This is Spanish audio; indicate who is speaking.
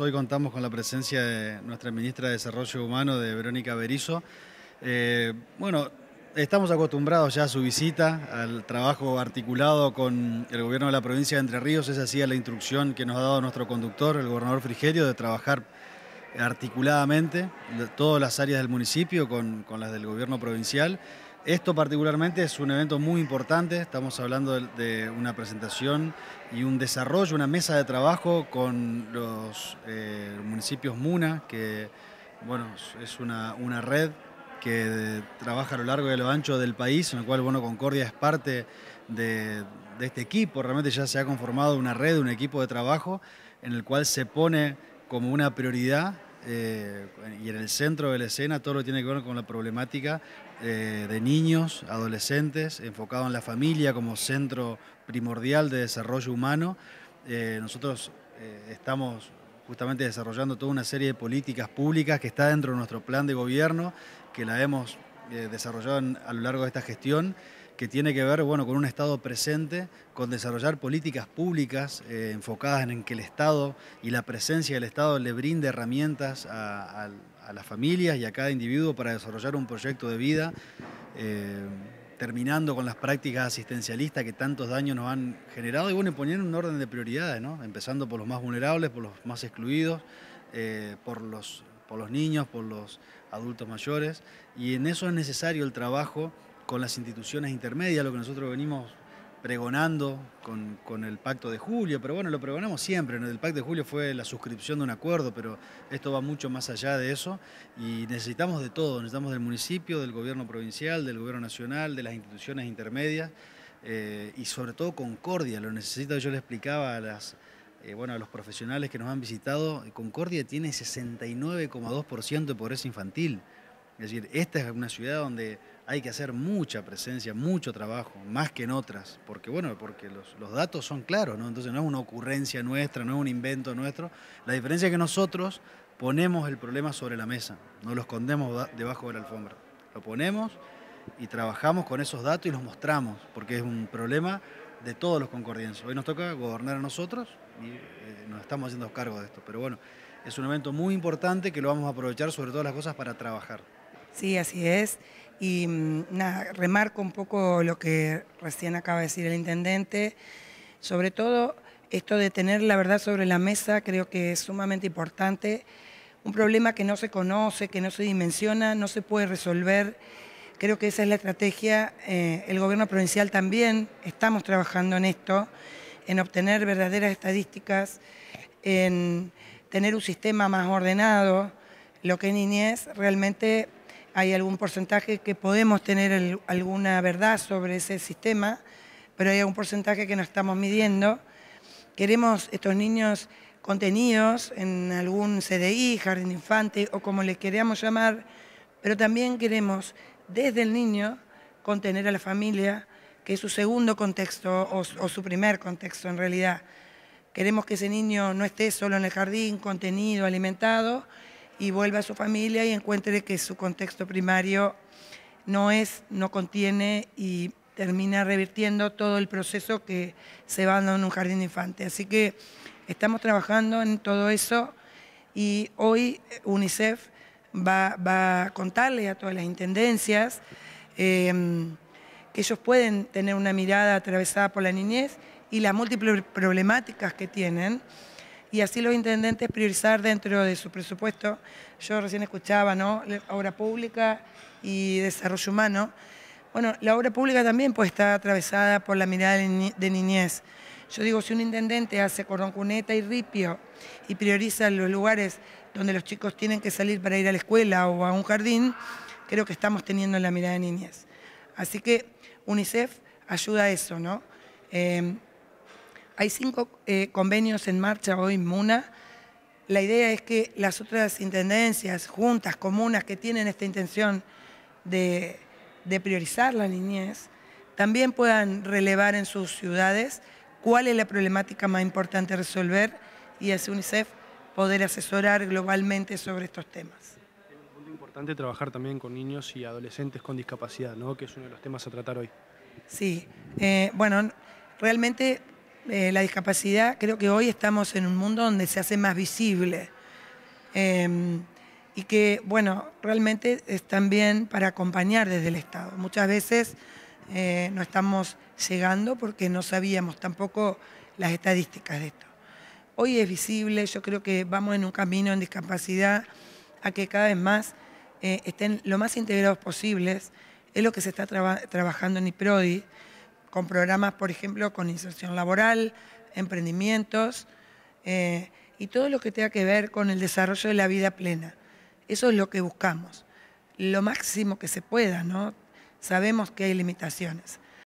Speaker 1: Hoy contamos con la presencia de nuestra ministra de Desarrollo Humano, de Verónica Berizo. Eh, bueno, estamos acostumbrados ya a su visita, al trabajo articulado con el gobierno de la provincia de Entre Ríos. Es así la instrucción que nos ha dado nuestro conductor, el gobernador Frigerio, de trabajar articuladamente todas las áreas del municipio con las del gobierno provincial esto particularmente es un evento muy importante, estamos hablando de, una presentación y un desarrollo, una mesa de trabajo con los eh, municipios MUNA, que bueno, es una, red que trabaja a lo largo y a lo ancho del país, en el cual bueno, Concordia es parte de, este equipo, realmente ya se ha conformado una red, un equipo de trabajo en el cual se pone como una prioridad eh, y en el centro de la escena todo lo tiene que ver con la problemática eh, de niños, adolescentes, enfocado en la familia como centro primordial de desarrollo humano. Eh, nosotros estamos justamente desarrollando toda una serie de políticas públicas que está dentro de nuestro plan de gobierno, que la hemos desarrollado a lo largo de esta gestión que tiene que ver bueno, con un Estado presente, con desarrollar políticas públicas eh, enfocadas en que el Estado y la presencia del Estado le brinde herramientas a, las familias y a cada individuo para desarrollar un proyecto de vida, eh, terminando con las prácticas asistencialistas que tantos daños nos han generado y bueno, poniendo un orden de prioridades, empezando por los más vulnerables, por los más excluidos, eh, por los por los niños, por los adultos mayores, y en eso es necesario el trabajo con las instituciones intermedias, lo que nosotros venimos pregonando con, el Pacto de Julio, pero bueno, lo pregonamos siempre, el Pacto de Julio fue la suscripción de un acuerdo, pero esto va mucho más allá de eso y necesitamos de todo, necesitamos del municipio, del gobierno provincial, del gobierno nacional, de las instituciones intermedias eh, y sobre todo concordia, lo necesito, yo le explicaba a las... Eh, bueno, a los profesionales que nos han visitado, Concordia tiene 69,2% de pobreza infantil. Es decir, esta es una ciudad donde hay que hacer mucha presencia, mucho trabajo, más que en otras, porque bueno, porque los, datos son claros, ¿no? Entonces no es una ocurrencia nuestra, no es un invento nuestro. La diferencia es que nosotros ponemos el problema sobre la mesa, no lo escondemos debajo de la alfombra. Lo ponemos y trabajamos con esos datos y los mostramos, porque es un problema de todos los concordienses. Hoy nos toca gobernar a nosotros y eh, nos estamos haciendo cargo de esto, pero bueno, es un evento muy importante que lo vamos a aprovechar sobre todas las cosas para trabajar.
Speaker 2: Sí, así es. Y mm, remarco un poco lo que recién acaba de decir el intendente, sobre todo esto de tener la verdad sobre la mesa creo que es sumamente importante, un problema que no se conoce, que no se dimensiona, no se puede resolver, creo que esa es la estrategia, eh, el gobierno provincial también, estamos trabajando en esto, en obtener verdaderas estadísticas, en tener un sistema más ordenado, lo que es niñez realmente hay algún porcentaje que podemos tener alguna verdad sobre ese sistema, pero hay algún porcentaje que no estamos midiendo. Queremos estos niños contenidos en algún CDI, jardín de infante o como les queramos llamar, pero también queremos desde el niño contener a la familia, que es su segundo contexto o su primer contexto en realidad. Queremos que ese niño no esté solo en el jardín, contenido, alimentado, y vuelve a su familia y encuentre que su contexto primario no es, no contiene y termina revirtiendo todo el proceso que se va dando en un jardín de infantes. Así que estamos trabajando en todo eso y hoy eh, UNICEF va, a contarle a todas las intendencias em, que ellos pueden tener una mirada atravesada por la niñez y las múltiples problemáticas que tienen y así los intendentes priorizar dentro de su presupuesto. Yo recién escuchaba, ¿no? obra pública y desarrollo humano. Bueno, la obra pública también pues, está atravesada por la mirada de niñez. Yo digo, si un intendente hace cordón y ripio y prioriza los lugares donde los chicos tienen que salir para ir a la escuela o a un jardín, creo que estamos teniendo la mirada de niñez. Así que UNICEF ayuda a eso, ¿no? Eh, hay cinco eh, convenios en marcha hoy MUNA. La idea es que las otras intendencias, juntas, comunas que tienen esta intención de, priorizar la niñez, también puedan relevar en sus ciudades cuál es la problemática más importante resolver y es UNICEF poder asesorar globalmente sobre estos temas.
Speaker 1: Es un importante trabajar también con niños y
Speaker 2: adolescentes con discapacidad, ¿no? que es uno de los temas a tratar hoy. Sí, eh, bueno, realmente eh, la discapacidad, creo que hoy estamos en un mundo donde se hace más visible. Em, y que, bueno, realmente es también para acompañar desde el Estado. Muchas veces eh, no estamos llegando porque no sabíamos tampoco las estadísticas de esto. Hoy es visible, yo creo que vamos en un camino en discapacidad a que cada vez más eh, estén lo más integrados posibles. Es lo que se está trabajando en IPRODI con programas, por ejemplo, con inserción laboral, emprendimientos eh, y todo lo que tenga que ver con el desarrollo de la vida plena. Eso es lo que buscamos, lo máximo que se pueda, ¿no? Sabemos que hay limitaciones.